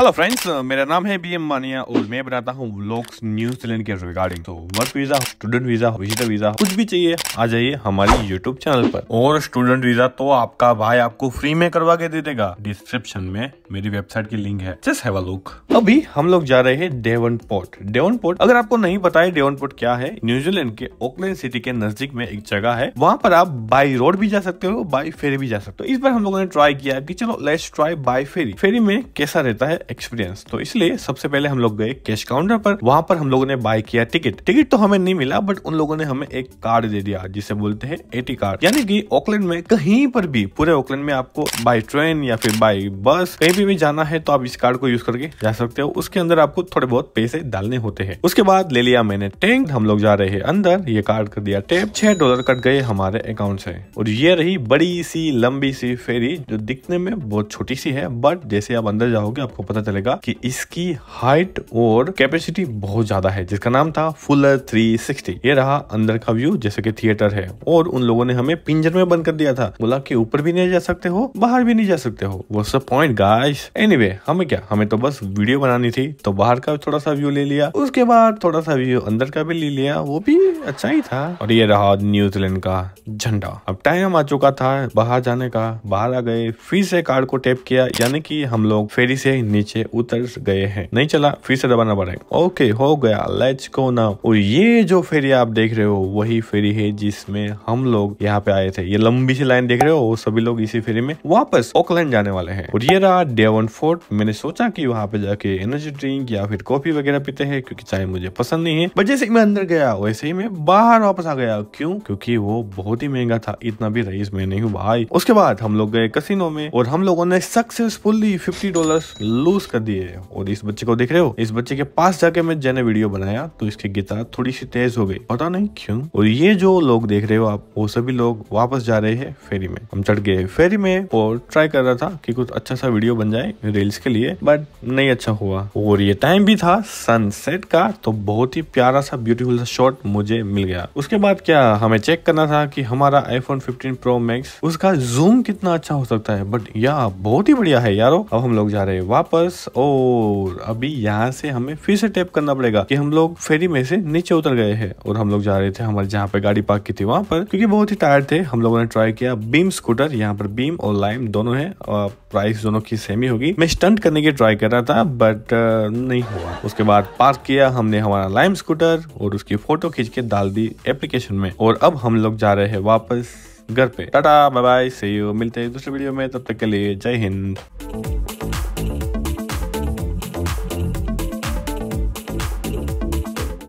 hello friends uh, मेरा नाम है बी एम मानिया और मैं बनाता हूँ व्लॉग्स न्यूजीलैंड के रिगार्डिंग तो work visa student visa visitor visa कुछ भी चाहिए आ जाइए हमारी यूट्यूब चैनल पर और स्टूडेंट वीजा तो आपका भाई आपको फ्री में करवा के दे देगा डिस्क्रिप्शन में मेरी वेबसाइट की लिंक है जस्ट है लुक अभी हम लोग जा रहे हैं डेवन पोर्ट डेवन पोर्ट अगर आपको नहीं पता है डेवन पोर्ट क्या है न्यूजीलैंड के ओकलैंड सिटी के नजदीक में एक जगह है वहाँ पर आप बाई रोड भी जा सकते हो बाई फेरी भी जा सकते हो इस बार हम लोगों ने ट्राई किया की चलो let's try by ferry ferry में कैसा रहता है एक्सपीरियंस तो इसलिए सबसे पहले हम लोग गए कैश काउंटर पर वहां पर हम लोगों ने बाय किया टिकट टिकट तो हमें नहीं मिला बट उन लोगों ने हमें एक कार्ड दे दिया जिसे बोलते हैं एटी कार्ड यानी कि ऑकलैंड में कहीं पर भी पूरे ऑकलैंड में आपको बाय ट्रेन या फिर बाय बस कहीं भी, भी जाना है तो आप इस कार्ड को यूज करके जा सकते हो उसके अंदर आपको थोड़े बहुत पैसे डालने होते हैं उसके बाद ले लिया मैंने टैंक हम लोग जा रहे हैं अंदर ये कार्ड कर दिया टेप छह डॉलर कट गए हमारे अकाउंट से और ये रही बड़ी सी लंबी सी फेरी जो दिखने में बहुत छोटी सी है बट जैसे आप अंदर जाओगे आपको पता पता चलेगा कि इसकी हाइट और कैपेसिटी बहुत ज्यादा है जिसका नाम था फुलर 360 ये रहा अंदर का व्यू जैसे कि थिएटर है और उन लोगों ने हमें पिंजर में बंद कर दिया था बोला कि ऊपर भी नहीं जा सकते हो बाहर भी नहीं जा सकते हो वो सब पॉइंट गाइस एनीवे हमें क्या हमें तो बस वीडियो बनानी थी तो बाहर का थोड़ा सा व्यू ले लिया उसके बाद थोड़ा सा व्यू अंदर का भी ले लिया वो भी अच्छा ही था और ये रहा न्यूजीलैंड का झंडा अब टाइम आ चुका था बाहर जाने का बाहर आ गए फिर से कार्ड को टैप किया यानी कि हम लोग फेरी से नीचे उतर गए हैं नहीं चला फिर से दबाना पड़ेगा ओके हो गया लेट्स गो नाउ और ये जो फेरी आप देख रहे हो वही फेरी है जिसमें हम लोग यहाँ पे आए थे ये लंबी सी लाइन देख रहे हो सभी लोग इसी फेरी में वापस ऑकलैंड जाने वाले है और ये रहा डेवन फोर्ट मैंने सोचा की वहाँ पे जाके एनर्जी ड्रिंक या फिर कॉफी वगैरह पीते है क्यूँकी चाय मुझे पसंद नहीं है बट जैसे मैं अंदर गया वैसे ही मैं बाहर वापस आ गया क्यूँ क्यूँकी वो बहुत ही महंगा था इतना भी रईस में नहीं हूँ भाई उसके बाद हम लोग गए कसिनो में और हम लोगों ने सक्सेसफुली फिफ्टी डॉलर लूज कर दिए और इस बच्चे को देख रहे हो इस बच्चे के पास जाके मैं जैने वीडियो बनाया तो इसकी गिटार थोड़ी सी तेज हो गई पता नहीं क्यों और ये जो लोग देख रहे हो आप वो सभी लोग वापस जा रहे हैं फेरी में हम चढ़ गए फेरी में और ट्राई कर रहा था कि कुछ अच्छा सा वीडियो बन जाए रील्स के लिए बट नहीं अच्छा हुआ और ये टाइम भी था सनसेट का तो बहुत ही प्यारा सा ब्यूटीफुल सा शॉट मुझे मिल गया उसके बाद क्या हमें चेक करना था की हमारा आईफोन फिफ्टीन प्रो मैक्स उसका जूम कितना अच्छा हो सकता है बट या बहुत ही बढ़िया है यारो अब हम लोग जा रहे हैं वापस बस और अभी यहाँ से हमें फिर से टैप करना पड़ेगा कि हम लोग फेरी में से नीचे उतर गए हैं और हम लोग जा रहे थे हमारे जहाँ पे गाड़ी पार्क की थी वहां पर क्योंकि बहुत ही टायर्ड थे हम लोगों ने ट्राई किया बीम स्कूटर यहाँ पर बीम और लाइम दोनों है और प्राइस दोनों की सेम ही होगी मैं स्टंट करने की ट्राई कर रहा था बट uh, नहीं हुआ उसके बाद पार्क किया हमने हमारा लाइम स्कूटर और उसकी फोटो खींच के डाल दी एप्लीकेशन में और अब हम लोग जा रहे हैं वापस घर पे टाटा बाय बाय से मिलते हैं दूसरे वीडियो में तब तक के लिए जय हिंद